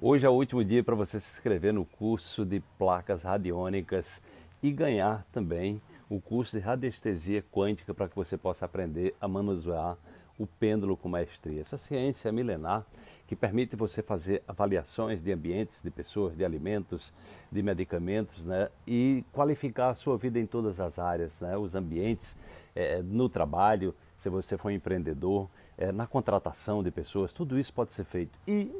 Hoje é o último dia para você se inscrever no curso de placas radiônicas e ganhar também o curso de radiestesia quântica para que você possa aprender a manusear o pêndulo com maestria. Essa ciência milenar que permite você fazer avaliações de ambientes, de pessoas, de alimentos, de medicamentos, né? E qualificar a sua vida em todas as áreas, né? Os ambientes, é, no trabalho, se você for um empreendedor, é, na contratação de pessoas, tudo isso pode ser feito. E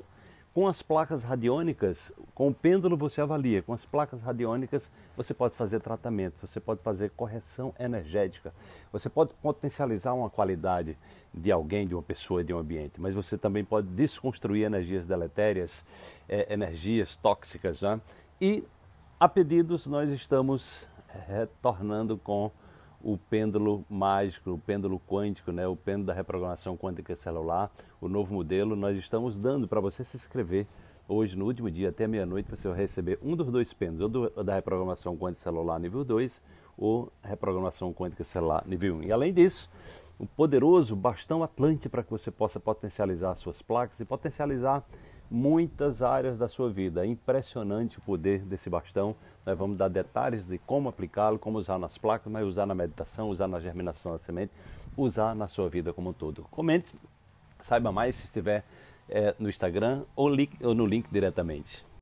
com as placas radiônicas, com o pêndulo você avalia, com as placas radiônicas você pode fazer tratamento, você pode fazer correção energética, você pode potencializar uma qualidade de alguém, de uma pessoa, de um ambiente, mas você também pode desconstruir energias deletérias, é, energias tóxicas. Né? E a pedidos, nós estamos retornando com o pêndulo mágico, o pêndulo quântico, né, o pêndulo da reprogramação quântica celular, o novo modelo, nós estamos dando para você se inscrever. Hoje, no último dia, até meia-noite, para você receber um dos dois pêndulos, ou do, da reprogramação quântica celular nível 2, ou reprogramação quântica celular nível 1. E além disso, um poderoso bastão Atlante para que você possa potencializar suas placas e potencializar muitas áreas da sua vida. É impressionante o poder desse bastão. Nós vamos dar detalhes de como aplicá-lo, como usar nas placas, mas usar na meditação, usar na germinação da semente, usar na sua vida como um todo. Comente, saiba mais se estiver é, no Instagram ou, ou no link diretamente.